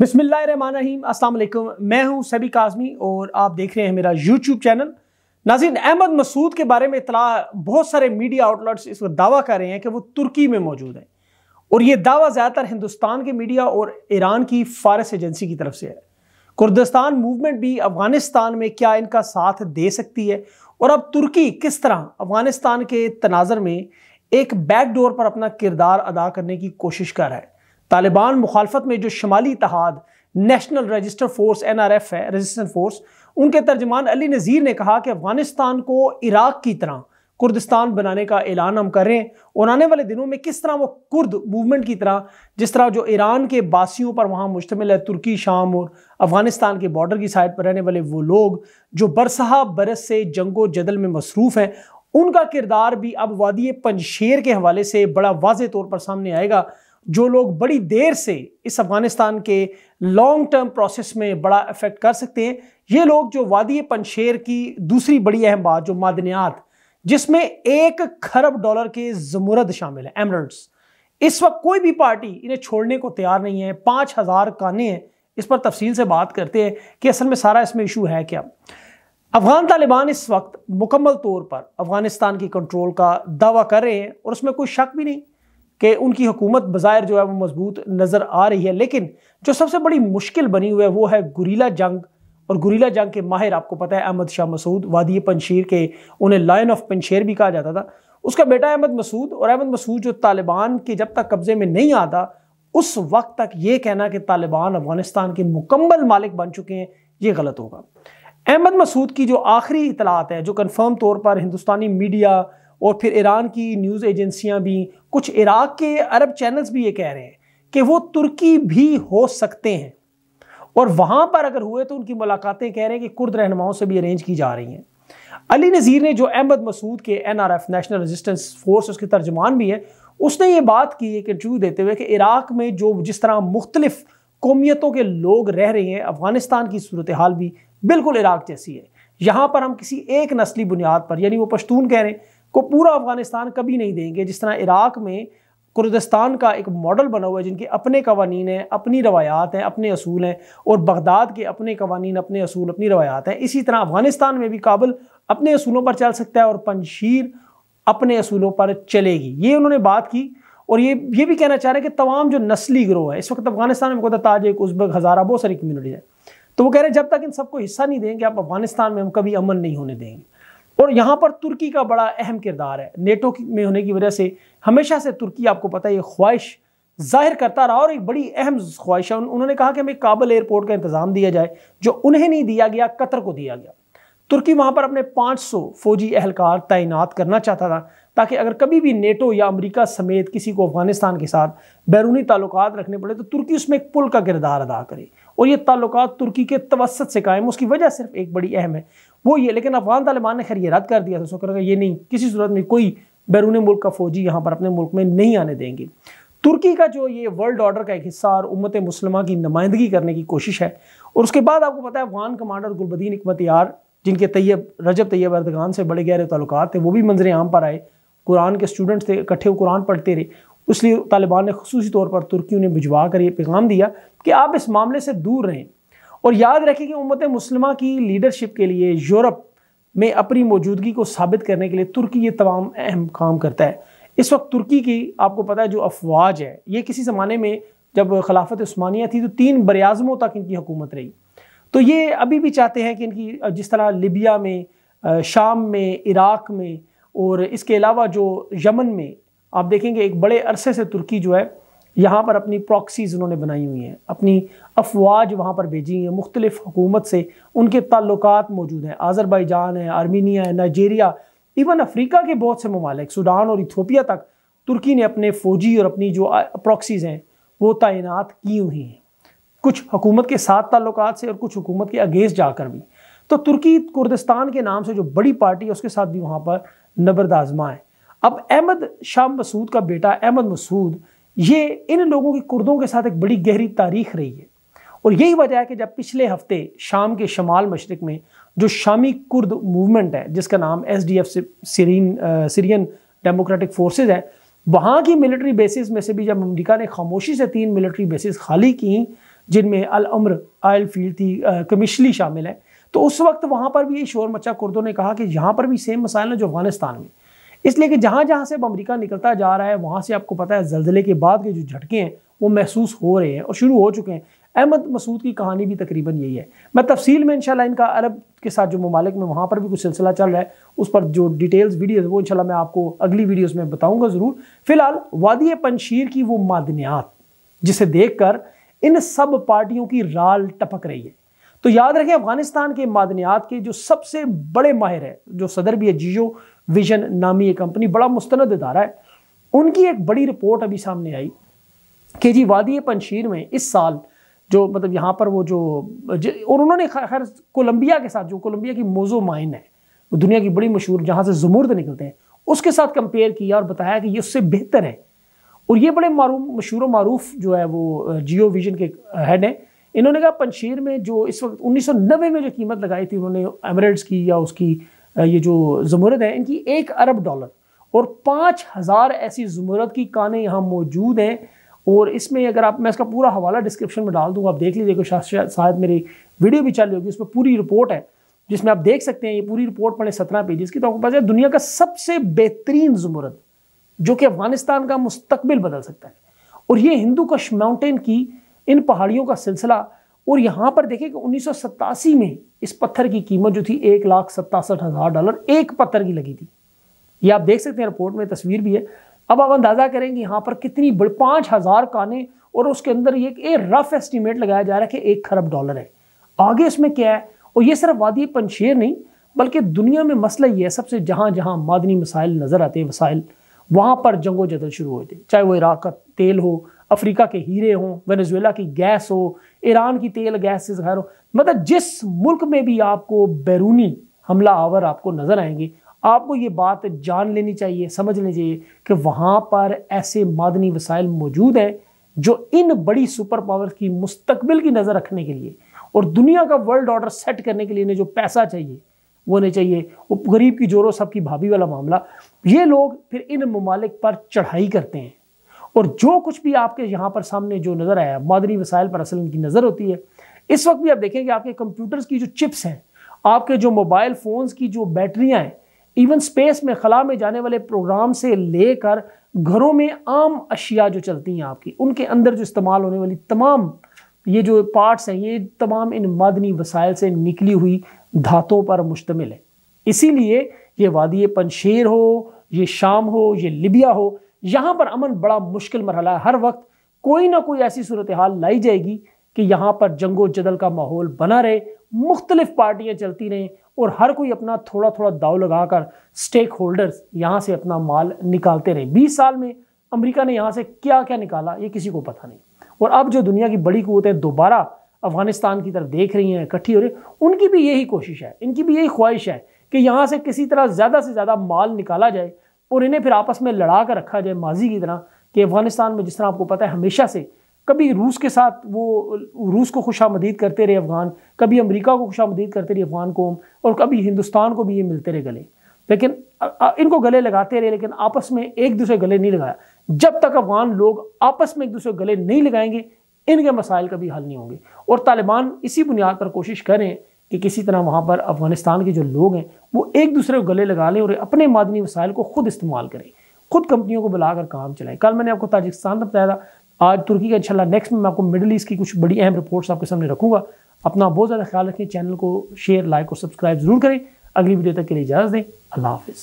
बिसमीम अल्लाम मैं हूं सभी काजमी और आप देख रहे हैं मेरा यूट्यूब चैनल नाजिन अहमद मसूद के बारे में इतला बहुत सारे मीडिया आउटलेट्स इस वक्त दावा कर रहे हैं कि वो तुर्की में मौजूद हैं और ये दावा ज़्यादातर हिंदुस्तान के मीडिया और ईरान की फारस एजेंसी की तरफ से है कुर्दिस्तान मूवमेंट भी अफ़गानिस्तान में क्या इनका साथ दे सकती है और अब तुर्की किस तरह अफ़गानिस्तान के तनाजर में एक बैकडोर पर अपना किरदार अदा करने की कोशिश कर रहा है तालिबान मुखालफत में जो शुमाली इतिहाद national register force N R F है रजिस्टर फोर्स उनके तर्जमान अली नज़ीर ने कहा कि अफगानिस्तान को इराक की तरह कुर्दिस्तान बनाने का ऐलान हम कर रहे हैं और आने वाले दिनों में किस तरह वो कुर्द मूवमेंट की तरह जिस तरह जो ईरान के बासियों पर वहाँ मुश्तमिल है तुर्की शाम और अफगानिस्तान के बॉर्डर की साइड पर रहने वाले वो लोग जो बरसहा बरस से जंगो जदल में मसरूफ़ हैं उनका किरदार भी अब वादी पंजशेर के हवाले से बड़ा वाज तौर पर सामने आएगा जो लोग बड़ी देर से इस अफ़गानिस्तान के लॉन्ग टर्म प्रोसेस में बड़ा इफ़ेक्ट कर सकते हैं ये लोग जो वादी पनशेर की दूसरी बड़ी अहम बात जो मादनियात जिसमें एक खरब डॉलर के जमूरद शामिल है एमरल्ड्स इस वक्त कोई भी पार्टी इन्हें छोड़ने को तैयार नहीं है पाँच हज़ार काने हैं इस पर तफसील से बात करते हैं कि असल में सारा इसमें इशू है क्या अफगान तालिबान इस वक्त मुकम्मल तौर पर अफगानिस्तान की कंट्रोल का दावा कर रहे हैं और उसमें कोई शक भी नहीं कि उनकी हुकूमत बज़ाहिर जो है वो मजबूत नज़र आ रही है लेकिन जो सबसे बड़ी मुश्किल बनी हुई है वो है गुरीला जंग और गुरीला जंग के माहिर आपको पता है अहमद शाह मसूद वादी पंशीर के उन्हें लाइन ऑफ पंशेर भी कहा जाता था उसका बेटा अहमद मसूद और अहमद मसूद जो तालिबान के जब तक कब्ज़े में नहीं आता उस वक्त तक ये कहना कि तालिबान अफगानिस्तान के मुकम्मल मालिक बन चुके हैं ये गलत होगा अहमद मसूद की जो आखिरी इतलात है जो कन्फर्म तौर पर हिंदुस्तानी मीडिया और फिर ईरान की न्यूज़ एजेंसियां भी कुछ इराक के अरब चैनल्स भी ये कह रहे हैं कि वो तुर्की भी हो सकते हैं और वहाँ पर अगर हुए तो उनकी मुलाकातें कह रहे हैं कि कुर्द रहनुमाओं से भी अरेंज की जा रही हैं अली नज़ीर ने जो अहमद मसूद के N R F national resistance force उसके तर्जमान भी हैं उसने ये बात की एक इंटरव्यू देते हुए कि इराक में जो जिस तरह मुख्तलिफ कौमियतों के लोग रह रहे हैं अफगानिस्तान की सूरत हाल भी बिल्कुल इराक जैसी है यहाँ पर हम किसी एक नस्ली बुनियाद पर यानी वो पश्तून कह रहे हैं को पूरा अफगानिस्तान कभी नहीं देंगे जिस तरह इराक़ में कुर्दस्तान का एक मॉडल बना हुआ है जिनके अपने कवानी हैं अपनी रवायात हैं अपने असूल हैं और बगदाद के अपने कवानी अपने असूल अपनी रवायात हैं इसी तरह अफगानिस्तान में भी काबुल अपने असूलों पर चल सकता है और पंशीर अपने असूलों पर चलेगी ये उन्होंने बात की और ये ये भी कहना चाह रहे हैं कि तमाम जो नस्ली ग्रोह है इस वक्त अफगानिस्तान में ताज ताजिक उजबक हज़ारा बहुत सारी कम्यूनिटीज़ है तो वो कह रहे हैं जब तक इन सबको हिस्सा नहीं देंगे आप अफगानिस्तान में हम कभी अमन नहीं होने देंगे और यहाँ पर तुर्की का बड़ा अहम किरदार है नेटो में होने की वजह से हमेशा से तुर्की आपको पता है ये ख्वाहिश जाहिर करता रहा और एक बड़ी अहम ख्वाहिश है उन्होंने कहा कि हमें काबुल एयरपोर्ट का इंतज़ाम दिया जाए जो उन्हें नहीं दिया गया कतर को दिया गया तुर्की वहाँ पर अपने 500 फौजी अहलकार तैनात करना चाहता था ताकि अगर कभी भी नेटो या अमेरिका समेत किसी को अफगानिस्तान के साथ बैरूनी ताल्लुक रखने पड़े तो तुर्की उसमें एक पुल का किरदार अदा करे और ये ताल्लुक तुर्की के तवसत से कायम उसकी वजह सिर्फ एक बड़ी अहम है वो ये लेकिन अफगान तालिबान ने खैर ये रद्द कर दिया था उसको ये नहीं किसी सूरत में कोई बैरून मुल्क का फ़ौजी यहाँ पर अपने मुल्क में नहीं आने देंगे तुर्की का जो ये वर्ल्ड ऑर्डर का एक हिस्सा और उम्मत मुसलमा की नुमाइंदगी करने की कोशिश है और उसके बाद आपको पता है अफगान कमांडर गुलबदीन इकमत यार जिनके तैयब रजब तैयब अर्दगान से बड़े गहरे ताल्लुक थे वो भी मंजर आम पर आए कुरान के स्टूडेंट्स थे इकट्ठे कुरान पढ़ते रहे इसलिए तालिबान ने खसूसी तौर पर तुर्की उन्हें भिजवा कर ये पैगाम दिया कि आप इस मामले से दूर रहें और याद रखें कि उम्मत मुसलमा की लीडरशिप के लिए यूरोप में अपनी मौजूदगी को साबित करने के लिए तुर्की ये तमाम अहम काम करता है इस वक्त तुर्की की आपको पता है जो अफवाज है ये किसी ज़माने में जब खिलाफत स्मानिया थी तो तीन बरआज़मों तक इनकी हुकूमत रही तो ये अभी भी चाहते हैं कि इनकी जिस तरह लिबिया में शाम में इराक़ में और इसके अलावा जो यमन में आप देखेंगे एक बड़े अरसे से तुर्की जो है यहाँ पर अपनी प्रॉक्सीज उन्होंने बनाई हुई हैं अपनी अफवाज वहाँ पर भेजी हैं मुख्तलिफ हुकूमत से उनके ताल्लुक मौजूद हैं आज़रबाईजान है आर्मीनिया है नाइजेरिया इवन अफ्रीका के बहुत से ममालिक सूडान और इथोपिया तक तुर्की ने अपने फ़ौजी और अपनी जो प्रॉक्सीज हैं वो तैनात की हुई हैं कुछ हुकूमत के साथ ताल्लुक से और कुछ हुकूमत के अगेंस्ट जाकर भी तो तुर्की कुर्दिस्तान के नाम से जो बड़ी पार्टी है उसके साथ भी वहाँ पर नबरद आजमा है अब अहमद शाह मसूद का बेटा अहमद मसूद ये इन लोगों की कुर्दों के साथ एक बड़ी गहरी तारीख रही है और यही वजह है कि जब पिछले हफ्ते शाम के शमाल मशरक में जो शामी कुर्द मूवमेंट है जिसका नाम एस डी एफ सीरीन सीरियन डेमोक्रेटिक फोर्सेज है वहाँ की मिलिट्री बेसिस में से भी जब अमरीका ने खामोशी से तीन मिलिट्री बेसिस खाली की जिनमें अलमर आयल फील्ड थी कमिशली शामिल है तो उस वक्त वहाँ पर भी ये शोर मचा कुर्दों ने कहा कि यहाँ पर भी सेम मसाइल हैं जो अफगानिस्तान में इसलिए कि जहाँ जहाँ से अब अमरीका निकलता जा रहा है वहाँ से आपको पता है जल्जले के बाद के जो झटके हैं वो महसूस हो रहे हैं और शुरू हो चुके हैं अहमद मसूद की कहानी भी तकरीबन यही है मैं तफसील में इंशाल्लाह इनका अरब के साथ जो ममालिक में वहाँ पर भी कुछ सिलसिला चल रहा है उस पर जो डिटेल्स वीडियोज़ वो इनशाला मैं आपको अगली वीडियोज़ में बताऊँगा ज़रूर फ़िलहाल वादी पंशीर की वो मादनियात जिसे देख कर इन सब पार्टियों की राल टपक रही है तो याद रखें अफगानिस्तान के मादनियात के जो सबसे बड़े माहिर हैं जो सदर भी है जियो विजन नामी कंपनी बड़ा मुस्तंद इदारा है उनकी एक बड़ी रिपोर्ट अभी सामने आई कि जी वादी पंशीर में इस साल जो मतलब यहाँ पर वो जो और उन्होंने खैर कोलंबिया के साथ जो कोलंबिया की मोजो माइन है दुनिया की बड़ी मशहूर जहाँ से जमूर्द निकलते हैं उसके साथ कंपेयर किया और बताया कि ये उससे बेहतर है और ये बड़े मशहूर मरूफ जो है वो जियो विजन के हेड हैं इन्होंने कहा पंशीर में जो इस वक्त उन्नीस में जो कीमत लगाई थी उन्होंने एमरेट्स की या उसकी ये जो जमूरत है इनकी एक अरब डॉलर और पाँच हज़ार ऐसी जमूरत की कानें यहाँ मौजूद हैं और इसमें अगर आप मैं इसका पूरा हवाला डिस्क्रिप्शन में डाल दूँगा आप देख लीजिएगा शायद मेरी वीडियो भी चल रही होगी उसमें पूरी रिपोर्ट है जिसमें आप देख सकते हैं ये पूरी रिपोर्ट पड़े सत्रह पेजेस की तो आपको पता है दुनिया का सबसे बेहतरीन जमूरत जो कि अफगानिस्तान का मुस्तबिल बदल सकता है और ये हिंदू कश माउंटेन की इन पहाड़ियों का सिलसिला और यहाँ पर देखें कि उन्नीस में इस पत्थर की कीमत जो थी एक लाख सत्तासठ हज़ार डॉलर एक पत्थर की लगी थी ये आप देख सकते हैं रिपोर्ट में तस्वीर भी है अब आप अंदाज़ा करेंगे यहाँ पर कितनी बड़ी पाँच हज़ार काने और उसके अंदर ये एक रफ एस्टिमेट लगाया जा रहा है कि एक खरब डॉलर है आगे इसमें क्या है और ये सिर्फ वादी पनशेर नहीं बल्कि दुनिया में मसला ये है सबसे जहाँ जहाँ मादनी मसाइल नज़र आते हैं वसाइल वहाँ पर जंगो जदल शुरू होते चाहे वो इराक का तेल हो अफ्रीका के हीरे हों वेनेजुएला की गैस हो ईरान की तेल गैस से खैर हो मतलब जिस मुल्क में भी आपको बैरूनी हमला आवर आपको नज़र आएंगे आपको ये बात जान लेनी चाहिए समझ लेनी चाहिए कि वहाँ पर ऐसे मादनी वसाइल मौजूद हैं जो इन बड़ी सुपर पावर की मुस्तबिल की नज़र रखने के लिए और दुनिया का वर्ल्ड ऑर्डर सेट करने के लिए इन्हें जो पैसा चाहिए वो नहीं चाहिए वो गरीब की जोरों सबकी भाभी वाला मामला ये लोग फिर इन ममालिक पर चढ़ाई करते हैं और जो कुछ भी आपके यहाँ पर सामने जो नज़र आया मादनी वसाइल पर असल इनकी नज़र होती है इस वक्त भी आप देखें कि आपके कंप्यूटर्स की जो चिप्स हैं आपके जो मोबाइल फ़ोन्स की जो बैटरियाँ हैं इवन स्पेस में खला में जाने वाले प्रोग्राम से लेकर घरों में आम अशिया जो चलती हैं आपकी उनके अंदर जो इस्तेमाल होने वाली तमाम ये जो पार्ट्स हैं ये तमाम इन मदनी वसाइल से निकली हुई धातों पर मुश्तमिल है इसीलिए ये वादी पनशेर हो ये शाम हो ये लिबिया हो यहाँ पर अमन बड़ा मुश्किल मरहला है हर वक्त कोई ना कोई ऐसी सूरत हाल लाई जाएगी कि यहाँ पर जंगो जदल का माहौल बना रहे मुख्तलिफ पार्टियाँ चलती रहें और हर कोई अपना थोड़ा थोड़ा दाव लगाकर स्टेक होल्डर्स यहाँ से अपना माल निकालते रहे बीस साल में अमरीका ने यहाँ से क्या क्या निकाला ये किसी को पता नहीं और अब जो दुनिया की बड़ी कुतें दोबारा अफगानिस्तान की तरफ देख रही हैं इकट्ठी हो रही उनकी भी यही कोशिश है इनकी भी यही ख्वाहिश है कि यहाँ से किसी तरह ज़्यादा से ज़्यादा माल निकाला जाए और इन्हें फिर आपस में लड़ा कर रखा जाए माजी की तरह कि अफगानिस्तान में जिस तरह आपको पता है हमेशा से कभी रूस के साथ वो रूस को खुश आमदीद करते रहे अफगान कभी अमेरिका को खुशामदीद करते रहे अफगान कौम और कभी हिंदुस्तान को भी ये मिलते रहे गले लेकिन इनको गले लगाते रहे लेकिन आपस में एक दूसरे गले नहीं लगाया जब तक अफगान लोग आपस में एक दूसरे गले नहीं लगाएंगे इनके मसाइल कभी हल नहीं होंगे और तालिबान इसी बुनियाद पर कोशिश करें कि किसी तरह वहाँ पर अफ़गानिस्तान के जो लोग हैं वो एक दूसरे को गले लगा लें और अपने मादनी वसाइल को खुद इस्तेमाल करें खुद कंपनियों को बुलाकर काम चलाएं कल मैंने आपको ताजिकिस्तान तक बताया था आज तुर्की का इंशाल्लाह नेक्स्ट में मैं आपको मिडिल ईस्ट की कुछ बड़ी अहम रिपोर्ट्स आपके सामने रखूँगा अपना बहुत ज़्यादा ख्याल रखें चैनल को शेयर लाइक और सब्सक्राइब ज़रूर करें अगली वीडियो तक के लिए इजाज़त दें अल्लाह हाफिज़